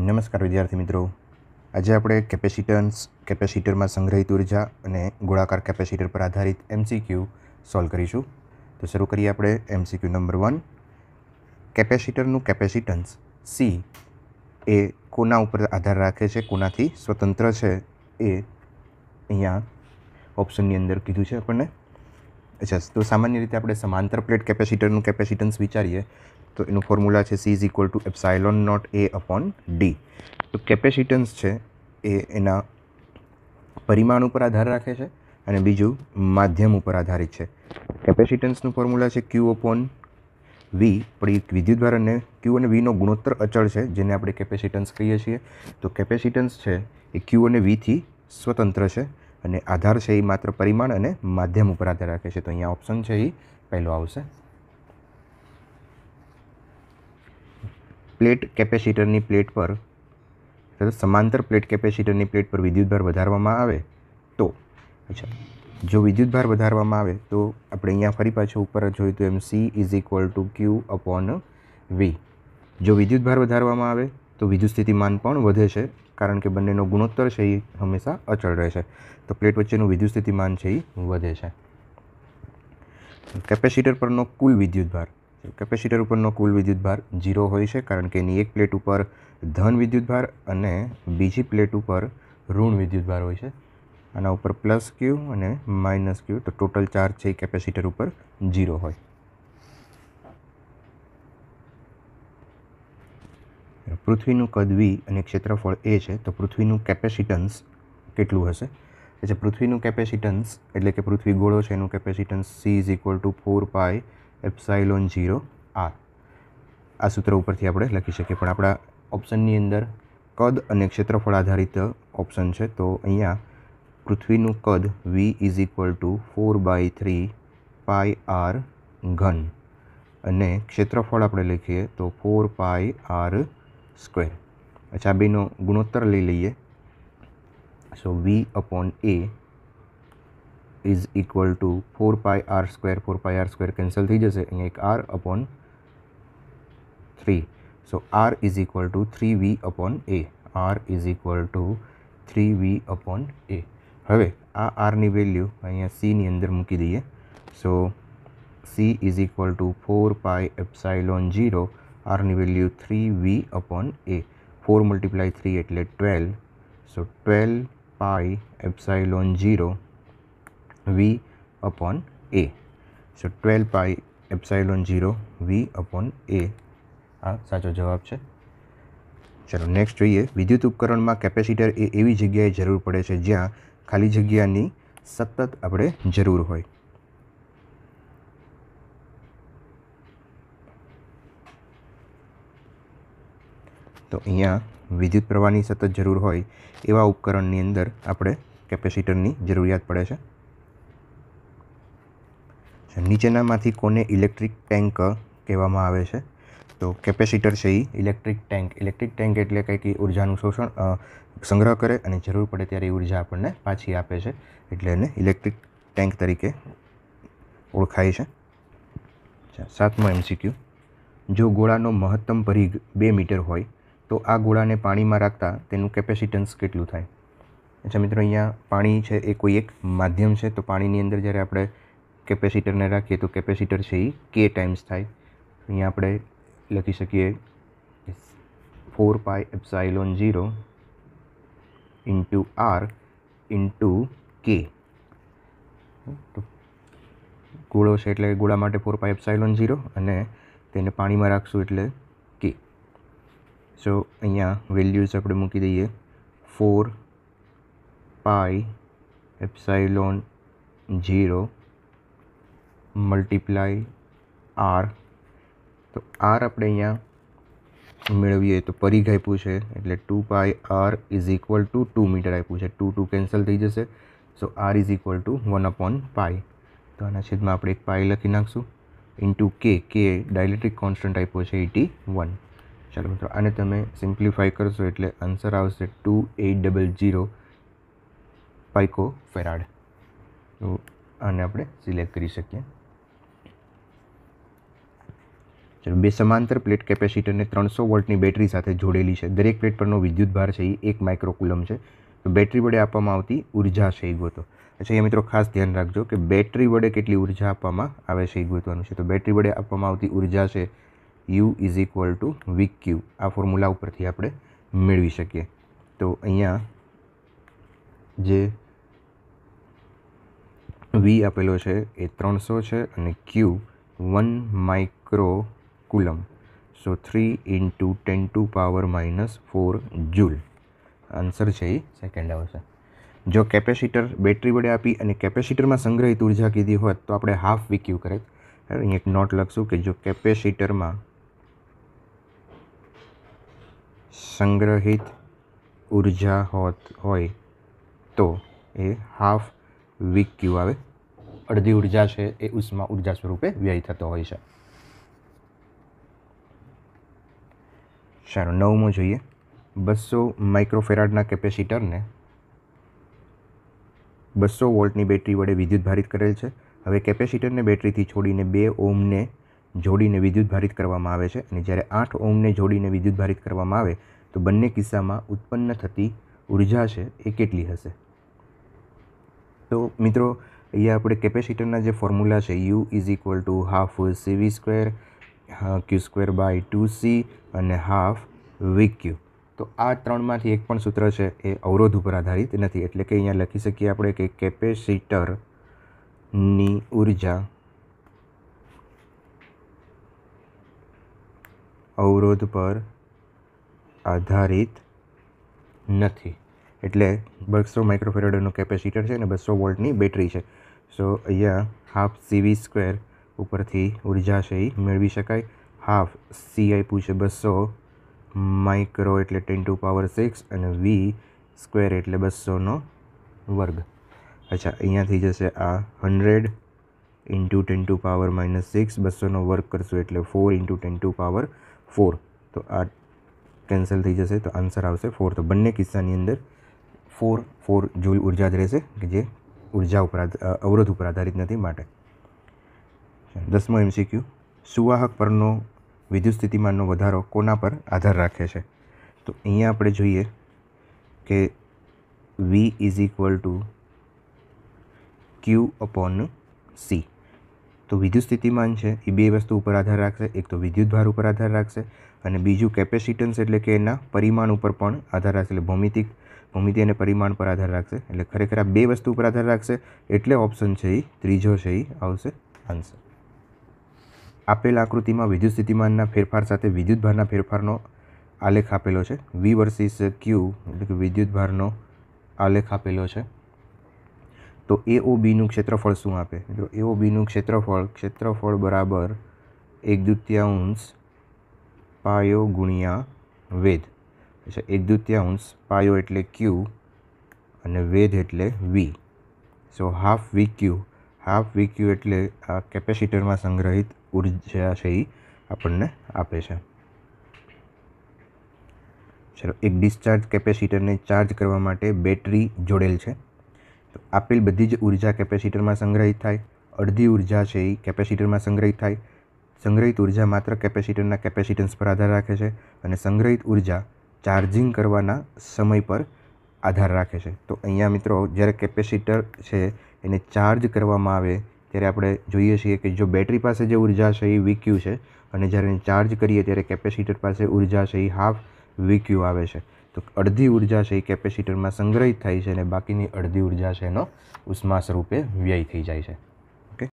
નમસ્કાર વિદ્યાર્થી મિત્રો આજે આપણે કેપેસિટન્સ કેપેસિટરમાં સંગ્રહિત ઉર્જા અને ગોળાકાર કેપેસિટર પર આધારિત એમસીક્યુ સોલ્વ કરીશું તો શરૂ કરીએ આપણે એમસીક્યુ નંબર વન કેપેસિટરનું કેપેસિટન્સ સી એ કોના ઉપર આધાર રાખે છે કોનાથી સ્વતંત્ર છે એ અહીંયા ઓપ્શનની અંદર કીધું છે આપણને અચ્છા તો સામાન્ય રીતે આપણે સમાંતર પ્લેટ કેપેસિટરનું કેપેસિટન્સ વિચારીએ તો એનું ફોર્મ્યુલા છે C is equal to epsilon naught A upon D તો કેપેસિટન્સ છે એ એના પરિમાણ ઉપર આધાર રાખે છે અને બીજું માધ્યમ ઉપર આધારિત છે કેપેસિટન્સનું ફોર્મ્યુલા છે ક્યુ અપોન વી પણ એક અને ક્યુ અને વીનો ગુણોત્તર અચળ છે જેને આપણે કેપેસિટન્સ કહીએ છીએ તો કેપેસિટન્સ છે એ ક્યુ અને વીથી સ્વતંત્ર છે અને આધાર છે એ માત્ર પરિમાણ અને માધ્યમ ઉપર આધાર રાખે છે તો અહીંયા ઓપ્શન છે એ પહેલો આવશે પ્લેટ કેપેસિટરની પ્લેટ પર સમાંતર પ્લેટ કેપેસિટરની પ્લેટ પર વિદ્યુતભાર વધારવામાં આવે તો અચ્છા જો વિદ્યુતભાર વધારવામાં આવે તો આપણે અહીંયા ફરી પાછો ઉપર જોયું તો એમ C is equal to Q upon V જો વિદ્યુતભાર વધારવામાં આવે તો વિદ્યુત સ્થિતિમાન પણ વધે છે કારણ કે બંનેનો ગુણોત્તર છે એ હંમેશા અચળ રહે છે તો પ્લેટ વચ્ચેનું વિદ્યુત સ્થિતિમાન છે એ વધે છે કેપેસિટર પરનો કુલ વિદ્યુતભાર કેપેસિટર ઉપરનો કુલ વિદ્યુતભાર ઝીરો હોય છે કારણ કે એની એક પ્લેટ ઉપર ધન વિદ્યુતભાર અને બીજી પ્લેટ ઉપર ઋણ વિદ્યુતભાર હોય છે આના ઉપર પ્લસ ક્યુ અને માઇનસ ક્યુ તો ટોટલ ચાર્જ છે એ કેપેસિટર ઉપર ઝીરો હોય પૃથ્વીનું કદ વી અને ક્ષેત્રફળ એ છે તો પૃથ્વીનું કેપેસિટન્સ કેટલું હશે એટલે પૃથ્વીનું કેપેસિટન્સ એટલે કે પૃથ્વી ગોળો છે એનું capacitance C is equal to four pi epsilon zero R આ સૂત્ર ઉપરથી આપણે લખી શકીએ પણ આપણા ઓપ્શનની અંદર કદ અને ક્ષેત્રફળ આધારિત ઓપ્શન છે તો અહીંયા પૃથ્વીનું કદ V is equal to four by three pi R ઘન અને ક્ષેત્રફળ આપણે લખીએ તો ફોર પાય આર સ્ક્વેર અચ્છા બેનો ગુણોત્તર લઈ લઈએ so V upon A is equal to 4πr2 4πr2 cancel થઈ જશે અહીંયા એક r upon 3 so r = 3v / a r = 3v / a હવે આ r ની વેલ્યુ અહીંયા c ની અંદર મૂકી દઈએ so c = 4π ε0 r ની વેલ્યુ 3v / a 4 * 3 એટલે 12 so 12π ε0 V upon A so twelve pi epsilon zero V upon A આ સાચો જવાબ છે ચલો નેક્સ્ટ જોઈએ વિદ્યુત ઉપકરણમાં કેપેસિટર એ એવી જગ્યાએ જરૂર પડે છે જ્યાં ખાલી જગ્યાની સતત આપણે જરૂર હોય તો અહીંયા વિદ્યુત પ્રવાહની સતત જરૂર હોય એવા ઉપકરણની અંદર આપણે કેપેસિટરની જરૂરિયાત પડે છે નીચેનામાંથી કોને ઇલેક્ટ્રિક ટેન્ક કહેવામાં આવે છે તો કેપેસિટર છે એ ઇલેક્ટ્રિક ટેન્ક ઇલેક્ટ્રિક ટેન્ક એટલે કંઈક એ ઉર્જાનું શોષણ સંગ્રહ કરે અને જરૂર પડે ત્યારે એ ઉર્જા આપણને પાછી આપે છે એટલે એને ઇલેક્ટ્રિક ટેન્ક તરીકે ઓળખાય છે સાતમો એમસીક્યુ જો ગોળાનો મહત્તમ પરિઘ બે મીટર હોય તો આ ગોળાને પાણીમાં રાખતા તેનું કેપેસિટન્સ કેટલું થાય અચ્છા મિત્રો અહીંયા પાણી છે એ કોઈ એક માધ્યમ છે તો પાણીની અંદર જ્યારે આપણે કેપેસિટરને રાખીએ તો કેપેસિટર છે એ કે ટાઈમ્સ થાય અહીંયા આપણે લખી શકીએ four pi epsilon zero into R into કે ગોળો છે એટલે ગોળા માટે ફોર પાય એપ્સાઇલોન ઝીરો અને તેને પાણીમાં રાખશું એટલે કે સો અહીંયા વેલ્યુઝ આપણે મૂકી દઈએ four pi epsilon zero multiply R તો આર આપણે અહીંયા મેળવીએ તો પરિઘ આપ્યું છે એટલે two pi R is equal to two metre આપ્યું છે ટુ ટુ કેન્સલ થઈ જશે so R is equal to one upon pi તો આના છેદમાં આપણે એક પાય લખી નાખશું ઇન્ટુ કે કે ડાયલેક્ટ્રિક કોન્સ્ટન્ટ આપ્યો છે એટી વન ચાલો મિત્રો આને તમે સિમ્પ્લિફાય કરશો એટલે આન્સર આવશે two eight double zero pico farad તો આને આપણે સિલેક્ટ કરી શકીએ જેનું બે સમાંતર પ્લેટ કેપેસિટરને ત્રણસો વોલ્ટની બેટરી સાથે જોડેલી છે દરેક પ્લેટ પરનો વિદ્યુત ભાર છે એ એક માઇક્રોકુલમ છે તો બેટરી વડે આપવામાં આવતી ઉર્જા છે એ ગોતો અચ્છા એ મિત્રો ખાસ ધ્યાન રાખજો કે બેટરી વડે કેટલી ઉર્જા આપવામાં આવે છે એ ગોતવાનું છે તો બેટરી વડે આપવામાં આવતી ઉર્જા છે U is equal to V Q આ ફોર્મ્યુલા ઉપરથી આપણે મેળવી શકીએ તો અહીંયા જે વી આપેલો છે એ ત્રણસો છે અને Q one micro coulomb so three into ten to power minus four joule answer છે એ સેકન્ડ આવશે જો કેપેસિટર બેટરી વડે આપી અને કેપેસિટરમાં સંગ્રહિત ઉર્જા કીધી હોત તો આપણે હાફ વિક્યુ કરે અહીં એક નોટ લખશું કે જો કેપેસિટરમાં સંગ્રહિત ઉર્જા હોત હોય તો એ હાફ વિક્યુ આવે અડધી ઉર્જા છે એ ઉષ્મા ઉર્જા સ્વરૂપે વ્યય થતો હોય છે સારું નવમું જોઈએ બસો માઇક્રોફેરાડના કેપેસિટરને બસો વોલ્ટની બેટરી વડે વિદ્યુત ભારિત કરેલ છે હવે કેપેસિટરને બેટરીથી છોડીને બે ઓમને જોડીને વિદ્યુત ભારિત કરવામાં આવે છે અને જ્યારે આઠ ઓમને જોડીને વિદ્યુત ભારિત કરવામાં આવે તો બંને કિસ્સામાં ઉત્પન્ન થતી ઉર્જા છે એ કેટલી હશે તો મિત્રો અહીંયા આપણે કેપેસિટરના જે ફોર્મ્યુલા છે U is equal to half C V square Q square by two C અને હાફ વી ક્યુ તો આ ત્રણમાંથી એક પણ સૂત્ર છે એ અવરોધ ઉપર આધારિત નથી એટલે કે અહીંયા લખી શકીએ આપણે કે કેપેસિટરની ઉર્જા અવરોધ પર આધારિત નથી એટલે બસો માઇક્રોફેરેડનું કેપેસિટર છે અને બસો વોલ્ટની બેટરી છે સો અહીંયા હાફ સીવી સ્ક્વેર ઉપરથી ઉર્જા છે એ મેળવી શકાય હાફ સી આપ્યું છે બસો માઇક્રો એટલે ટેન ટુ પાવર સિક્સ અને વી સ્ક્વેર એટલે બસોનો વર્ગ અચ્છા અહીંયાથી જશે આ hundred into ten to power minus six બસોનો વર્ગ કરશું એટલે four into ten to power four તો આ કેન્સલ થઈ જશે તો આન્સર આવશે ફોર તો બંને કિસ્સાની અંદર ફોર ફોર જૂલ ઉર્જા જ રહેશે કે જે ઉર્જા ઉપર અવરોધ ઉપર આધારિત નથી માટે દસમો એમસીક્યુ સુવાહક પરનો વિદ્યુત સ્થિતિમાનનો વધારો કોના પર આધાર રાખે છે તો અહીંયા આપણે જોઈએ કે V is equal to Q upon C તો વિદ્યુત સ્થિતિમાન છે એ બે વસ્તુ ઉપર આધાર રાખશે એક તો વિદ્યુત ભાર ઉપર આધાર રાખશે અને બીજું કેપેસિટન્સ એટલે કે એના પરિમાણ ઉપર પણ આધાર રાખશે એટલે ભૌમિતિક ભૌમિતિ અને પરિમાણ પર આધાર રાખશે એટલે ખરેખર આ બે વસ્તુ ઉપર આધાર રાખશે એટલે ઓપ્શન છે એ ત્રીજો છે એ આવશે આન્સર આપેલ આકૃતિમાં વિદ્યુત સ્થિતિમાનના ફેરફાર સાથે વિદ્યુતભારના ફેરફારનો આલેખ આપેલો છે વી વર્સિસ ક્યુ એટલે કે વિદ્યુતભારનો આલેખ આપેલો છે તો એ ઓ બીનું ક્ષેત્રફળ શું આપે મિત્રો એ ઓ બીનું ક્ષેત્રફળ ક્ષેત્રફળ બરાબર એક દ્વિતીયાંશ પાયો ગુણ્યા વેધ અચ્છા એક દ્વિતીયાંશ પાયો એટલે ક્યુ અને વેધ એટલે વી સો હાફ વી ક્યુ હાફ વી ક્યુ એટલે આ કેપેસિટરમાં સંગ્રહિત ઉર્જા છે એ આપણને આપે છે ચલો એક ડિસ્ચાર્જ કેપેસિટરને ચાર્જ કરવા માટે બેટરી જોડેલ છે તો આપેલ બધી જ ઉર્જા કેપેસિટરમાં સંગ્રહિત થાય અડધી ઉર્જા છે એ કેપેસિટરમાં સંગ્રહિત થાય સંગ્રહિત ઉર્જા માત્ર કેપેસિટરના કેપેસિટન્સ પર આધાર રાખે છે અને સંગ્રહિત ઉર્જા ચાર્જિંગ કરવાના સમય પર આધાર રાખે છે તો અહીંયા મિત્રો જ્યારે કેપેસિટર છે એને ચાર્જ કરવામાં આવે ત્યારે આપણે જોઈએ છીએ કે જો બેટરી પાસે જે ઉર્જા છે એ વીક્યુ છે અને જ્યારે ચાર્જ કરીએ ત્યારે કેપેસિટર પાસે ઉર્જા છે એ હાફ વીક્યુ આવે છે તો અડધી ઉર્જા છે એ કેપેસિટરમાં સંગ્રહિત થાય છે અને બાકીની અડધી ઉર્જા છે એનો ઉષ્મા સ્વરૂપે વ્યય થઈ જાય છે